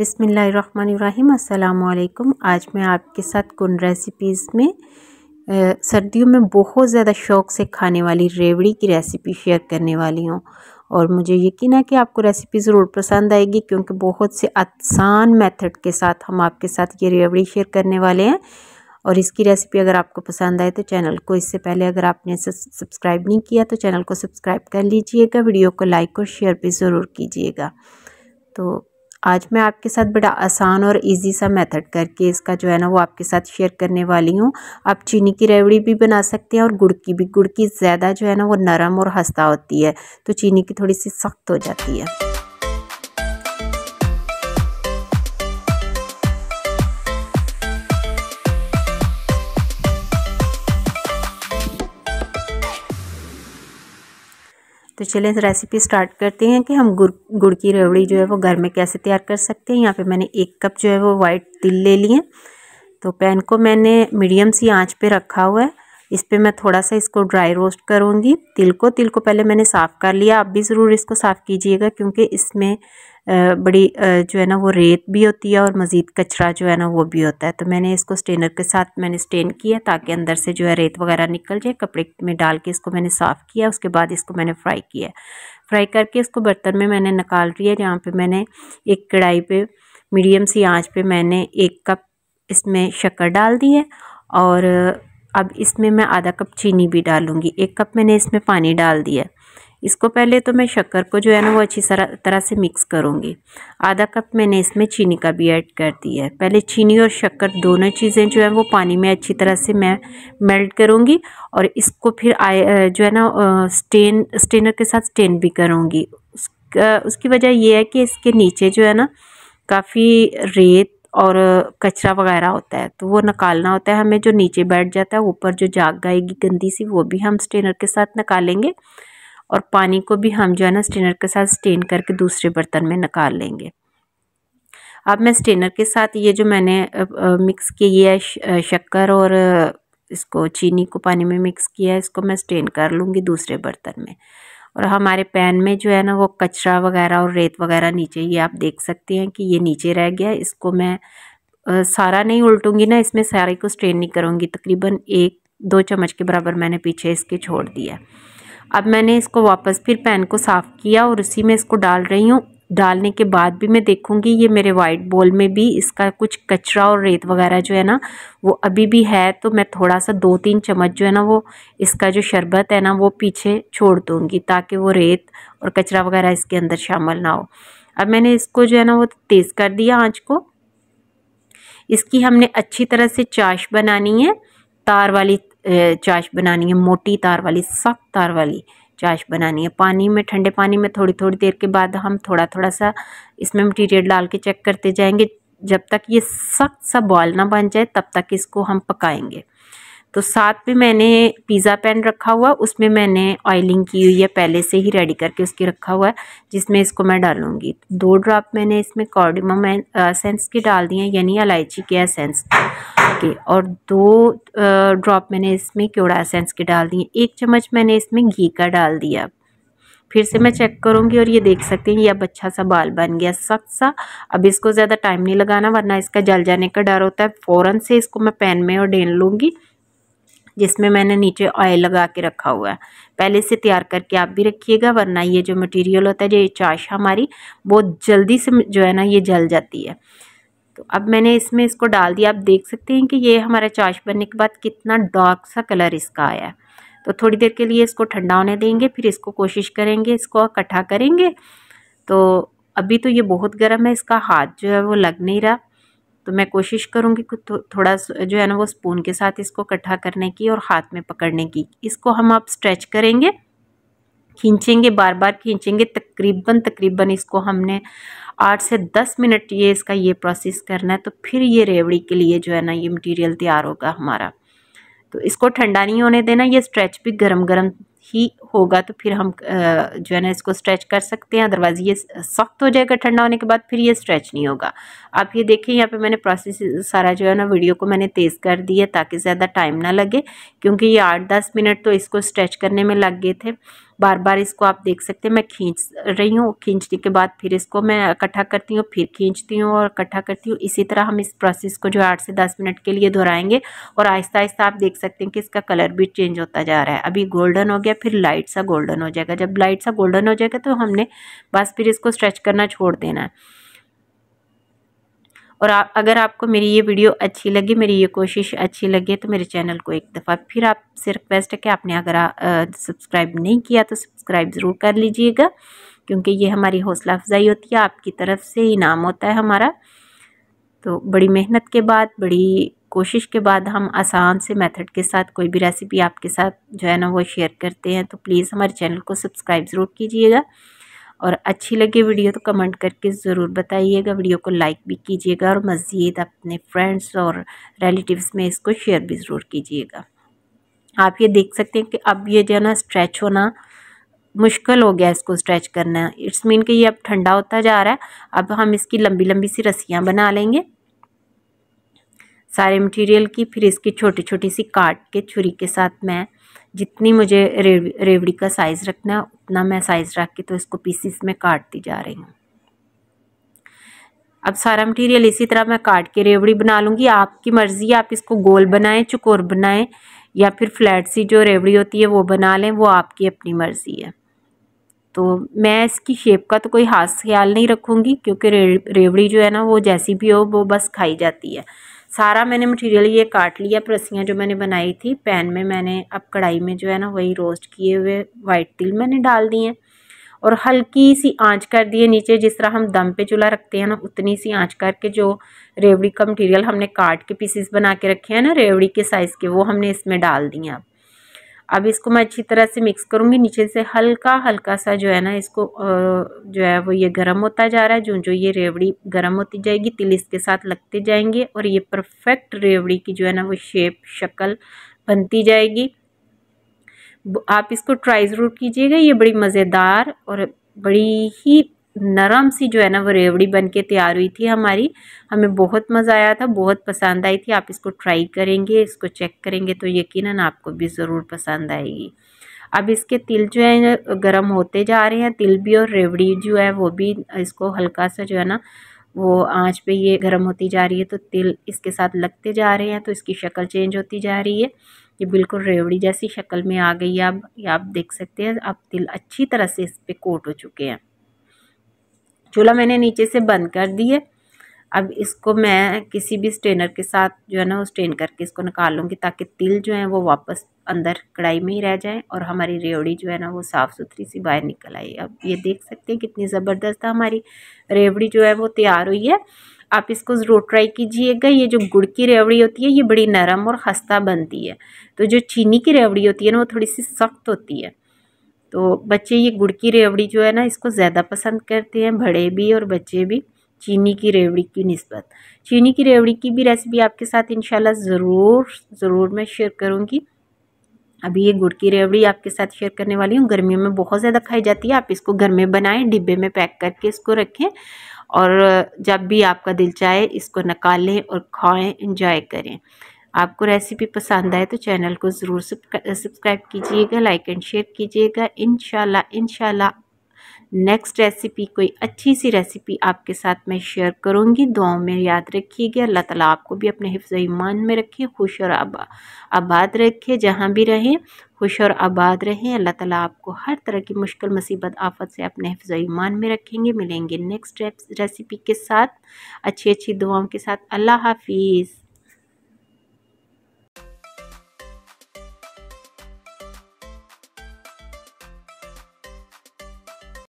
अस्सलाम वालेकुम आज मैं आपके साथ कुन रेसिपीज़ में आ, सर्दियों में बहुत ज़्यादा शौक़ से खाने वाली रेवड़ी की रेसिपी शेयर करने वाली हूँ और मुझे यकीन है कि आपको रेसिपी ज़रूर पसंद आएगी क्योंकि बहुत से आसान मेथड के साथ हम आपके साथ ये रेवड़ी शेयर करने वाले हैं और इसकी रेसिपी अगर आपको पसंद आए तो चैनल को इससे पहले अगर आपने सब्सक्राइब नहीं किया तो चैनल को सब्सक्राइब कर लीजिएगा वीडियो को लाइक और शेयर भी ज़रूर कीजिएगा तो आज मैं आपके साथ बड़ा आसान और इजी सा मेथड करके इसका जो है ना वो आपके साथ शेयर करने वाली हूँ आप चीनी की रेवड़ी भी बना सकते हैं और गुड़ की भी गुड़ की ज़्यादा जो है ना वो नरम और हंसता होती है तो चीनी की थोड़ी सी सख्त हो जाती है तो चलिए रेसिपी स्टार्ट करते हैं कि हम गुड़ गुड़ की रेवड़ी जो है वो घर में कैसे तैयार कर सकते हैं यहाँ पे मैंने एक कप जो है वो वाइट तिल ले लिए तो पैन को मैंने मीडियम सी आंच पे रखा हुआ है इस पर मैं थोड़ा सा इसको ड्राई रोस्ट करूँगी तिल को तिल को पहले मैंने साफ़ कर लिया आप भी ज़रूर इसको साफ़ कीजिएगा क्योंकि इसमें बड़ी जो है ना वो रेत भी होती है और मज़ीद कचरा जो है ना वो भी होता है तो मैंने इसको स्टेनर के साथ मैंने स्टेन किया ताकि अंदर से जो है रेत वगैरह निकल जाए कपड़े में डाल के इसको मैंने साफ़ किया उसके बाद इसको मैंने फ्राई किया फ्राई करके इसको बर्तन में मैंने निकाल दिया जहाँ पर मैंने एक कढ़ाई पर मीडियम सी आँच पर मैंने एक कप इसमें शक्कर डाल दी है और अब इसमें मैं आधा कप चीनी भी डालूँगी एक कप मैंने इसमें पानी डाल दिया इसको पहले तो मैं शक्कर को जो है ना वो अच्छी तरह से मिक्स करूँगी आधा कप मैंने इसमें चीनी का भी ऐड कर दिया है पहले चीनी और शक्कर दोनों चीज़ें जो है वो पानी में अच्छी तरह से मैं मेल्ट करूँगी और इसको फिर आए जो है ना स्टेन स्टेनर के साथ स्टेन भी करूँगी उसका उसकी वजह यह है कि इसके नीचे जो है ना काफ़ी रेत और कचरा वगैरह होता है तो वो निकालना होता है हमें जो नीचे बैठ जाता है ऊपर जो जाग आएगी गंदी सी वो भी हम स्टेनर के साथ निकालेंगे और पानी को भी हम जो है ना स्टेनर के साथ स्टेन करके दूसरे बर्तन में निकाल लेंगे अब मैं स्टेनर के साथ ये जो मैंने मिक्स किया है शक्कर और इसको चीनी को पानी में मिक्स किया है इसको मैं स्टेन कर लूँगी दूसरे बर्तन में और हमारे पैन में जो है ना वो कचरा वगैरह और रेत वगैरह नीचे ये आप देख सकते हैं कि ये नीचे रह गया इसको मैं आ, सारा नहीं उल्टूंगी ना इसमें सारे को स्ट्रेन नहीं करूँगी तकरीबन एक दो चम्मच के बराबर मैंने पीछे इसके छोड़ दिया अब मैंने इसको वापस फिर पैन को साफ़ किया और उसी में इसको डाल रही हूँ डालने के बाद भी मैं देखूंगी ये मेरे वाइट बॉल में भी इसका कुछ कचरा और रेत वगैरह जो है ना वो अभी भी है तो मैं थोड़ा सा दो तीन चम्मच जो है ना वो इसका जो शरबत है ना वो पीछे छोड़ दूंगी ताकि वो रेत और कचरा वगैरह इसके अंदर शामिल ना हो अब मैंने इसको जो है ना वो तेज़ कर दिया आँच को इसकी हमने अच्छी तरह से चाश बनानी है तार वाली चाश बनानी है मोटी तार वाली सख्त तार वाली चाश बनानी है पानी में ठंडे पानी में थोड़ी थोड़ी देर के बाद हम थोड़ा थोड़ा सा इसमें मटीरियल डाल के चेक करते जाएंगे जब तक ये सख्त सा बॉल ना बन जाए तब तक इसको हम पकाएंगे तो साथ में मैंने पिज़्ज़ा पैन रखा हुआ उसमें मैंने ऑयलिंग की हुई है पहले से ही रेडी करके उसकी रखा हुआ है जिसमें इसको मैं डालूँगी दो ड्रॉप मैंने इसमें कॉर्डिमम सेंस uh, की डाल दिए यानी इलायची के एसेंस के और दो ड्रॉप uh, मैंने इसमें क्योड़ा एसेंस के डाल दिए एक चम्मच मैंने इसमें घी का डाल दिया फिर से मैं चेक करूँगी और ये देख सकते हैं ये अब अच्छा सा बाल बन गया सख्त सा अब इसको ज़्यादा टाइम नहीं लगाना वरना इसका जल जाने का डर होता है फ़ौरन से इसको मैं पैन में और डेन लूँगी जिसमें मैंने नीचे ऑयल लगा के रखा हुआ है पहले से तैयार करके आप भी रखिएगा वरना ये जो मटेरियल होता है ये चाश हमारी बहुत जल्दी से जो है ना ये जल जाती है तो अब मैंने इसमें इसको डाल दिया आप देख सकते हैं कि ये हमारा चाश बनने के बाद कितना डार्क सा कलर इसका आया है तो थोड़ी देर के लिए इसको ठंडा होने देंगे फिर इसको कोशिश करेंगे इसको इकट्ठा करेंगे तो अभी तो ये बहुत गर्म है इसका हाथ जो है वो लग नहीं रहा तो मैं कोशिश करूँगी कि थो, थोड़ा जो है ना वो स्पून के साथ इसको इकट्ठा करने की और हाथ में पकड़ने की इसको हम आप स्ट्रेच करेंगे खींचेंगे बार बार खींचेंगे तकरीबन तकरीबन इसको हमने आठ से दस मिनट ये इसका ये प्रोसेस करना है तो फिर ये रेवड़ी के लिए जो है ना ये मटेरियल तैयार होगा हमारा तो इसको ठंडा नहीं होने देना ये स्ट्रेच भी गरम गरम ही होगा तो फिर हम जो है ना इसको स्ट्रेच कर सकते हैं अदरवाइज़ ये सख्त हो जाएगा ठंडा होने के बाद फिर ये स्ट्रेच नहीं होगा आप ये देखें यहाँ पे मैंने प्रोसेस सारा जो है ना वीडियो को मैंने तेज़ कर दिया ताकि ज़्यादा टाइम ना लगे क्योंकि ये आठ दस मिनट तो इसको स्ट्रेच करने में लग गए थे बार बार इसको आप देख सकते हैं मैं खींच रही हूँ खींचने के बाद फिर इसको मैं इकट्ठा करती हूँ फिर खींचती हूँ और इकट्ठा करती हूँ इसी तरह हम इस प्रोसेस को जो है आठ से दस मिनट के लिए दोहराएंगे और आहिस्ता आहिस्ता आप देख सकते हैं कि इसका कलर भी चेंज होता जा रहा है अभी गोल्डन हो गया फिर लाइट सा गोल्डन हो जाएगा जब लाइट सा गोल्डन हो जाएगा तो हमने बस फिर इसको स्ट्रेच करना छोड़ देना है और आ, अगर आपको मेरी ये वीडियो अच्छी लगी मेरी ये कोशिश अच्छी लगी तो मेरे चैनल को एक दफ़ा फिर आपसे रिक्वेस्ट है कि आपने अगर सब्सक्राइब नहीं किया तो सब्सक्राइब ज़रूर कर लीजिएगा क्योंकि ये हमारी हौसला अफजाई होती है आपकी तरफ से इनाम होता है हमारा तो बड़ी मेहनत के बाद बड़ी कोशिश के बाद हम आसान से मेथड के साथ कोई भी रेसिपी आपके साथ जो है ना वो शेयर करते हैं तो प्लीज़ हमारे चैनल को सब्सक्राइब ज़रूर कीजिएगा और अच्छी लगे वीडियो तो कमेंट करके ज़रूर बताइएगा वीडियो को लाइक भी कीजिएगा और मज़ीद अपने फ्रेंड्स और रिलेटिव्स में इसको शेयर भी ज़रूर कीजिएगा आप ये देख सकते हैं कि अब ये जो है ना स्ट्रेच होना मुश्किल हो गया इसको स्ट्रेच करना इट्स मीन कि ये अब ठंडा होता जा रहा है अब हम इसकी लंबी लंबी सी रस्सियाँ बना लेंगे सारे मटेरियल की फिर इसकी छोटी छोटी सी काट के छुरी के साथ मैं जितनी मुझे रेवड़ी का साइज़ रखना है उतना मैं साइज़ रख के तो इसको पीसीस में काटती जा रही हूँ अब सारा मटेरियल इसी तरह मैं काट के रेवड़ी बना लूँगी आपकी मर्ज़ी है आप इसको गोल बनाएं चकोर बनाएं या फिर फ्लैट सी जो रेवड़ी होती है वो बना लें वो आपकी अपनी मर्ज़ी है तो मैं इसकी शेप का तो कोई खास ख्याल नहीं रखूँगी क्योंकि रेवड़ी जो है ना वो जैसी भी हो वो बस खाई जाती है सारा मैंने मटेरियल ये काट लिया प्रसियाँ जो मैंने बनाई थी पैन में मैंने अब कढ़ाई में जो है ना वही रोस्ट किए हुए वाइट तिल मैंने डाल दिए हैं और हल्की सी आंच कर दिए नीचे जिस तरह हम दम पे चूल्हा रखते हैं ना उतनी सी आंच करके जो रेवड़ी का मटेरियल हमने काट के पीसीस बना के रखे हैं ना रेवड़ी के साइज़ के वो हमने इसमें डाल दिए अब अब इसको मैं अच्छी तरह से मिक्स करूँगी नीचे से हल्का हल्का सा जो है ना इसको जो है वो ये गर्म होता जा रहा है जो जो ये रेवड़ी गर्म होती जाएगी तिल इसके साथ लगते जाएंगे और ये परफेक्ट रेवड़ी की जो है ना वो शेप शक्ल बनती जाएगी आप इसको ट्राई ज़रूर कीजिएगा ये बड़ी मज़ेदार और बड़ी ही नरम सी जो है ना वो रेवड़ी बन के तैयार हुई थी हमारी हमें बहुत मज़ा आया था बहुत पसंद आई थी आप इसको ट्राई करेंगे इसको चेक करेंगे तो यकीनन आपको भी ज़रूर पसंद आएगी अब इसके तिल जो है गर्म होते जा रहे हैं तिल भी और रेवड़ी जो है वो भी इसको हल्का सा जो है ना वो आंच पे ये गर्म होती जा रही है तो तिल इसके साथ लगते जा रहे हैं तो इसकी शक्ल चेंज होती जा रही है ये बिल्कुल रेवड़ी जैसी शक्ल में आ गई है अब आप देख सकते हैं अब तिल अच्छी तरह से इस पर कोट हो चुके हैं चूल्हा मैंने नीचे से बंद कर दिए अब इसको मैं किसी भी स्ट्रेनर के साथ जो है ना वो स्ट्रेन करके इसको निकाल लूँगी ताकि तिल जो है वो वापस अंदर कढ़ाई में ही रह जाए और हमारी रेवड़ी जो है ना वो साफ़ सुथरी सी बाहर निकल आई अब ये देख सकते हैं कितनी ज़बरदस्त हमारी रेवड़ी जो है वो तैयार हुई है आप इसको ज़रूर ट्राई कीजिएगा ये जो गुड़ की रेवड़ी होती है ये बड़ी नरम और खस्ता बनती है तो जो चीनी की रेवड़ी होती है ना वो थोड़ी सी सख्त होती है तो बच्चे ये गुड़ की रेवड़ी जो है ना इसको ज़्यादा पसंद करते हैं बड़े भी और बच्चे भी चीनी की रेवड़ी की नस्बत चीनी की रेवड़ी की भी रेसिपी आपके साथ इंशाल्लाह ज़रूर ज़रूर मैं शेयर करूँगी अभी ये गुड़ की रेवड़ी आपके साथ शेयर करने वाली हूँ गर्मियों में बहुत ज़्यादा खाई जाती है आप इसको घर में बनाएं डिब्बे में पैक करके इसको रखें और जब भी आपका दिल चाहे इसको निकालें और खाएं इंजॉय करें आपको रेसिपी पसंद आए तो चैनल को ज़रूर सब्सक्राइब कीजिएगा लाइक एंड शेयर कीजिएगा इन इनशाला नेक्स्ट रेसिपी कोई अच्छी सी रेसिपी आपके साथ मैं शेयर करूंगी दुआओं में याद रखिएगा अल्लाह ताला आपको भी अपने हिफ्ज़ ईमान में रखे खुश और आबा, आबाद रखे जहां भी रहें खुश और आबाद रहें अल्लाह ताला आपको हर तरह की मुश्किल मुसीबत आफत से अपने हिफ्ज़ ईमान में रखेंगे मिलेंगे नेक्स्ट रेसिपी के साथ अच्छी अच्छी दुआओं के साथ अल्लाह हाफिज़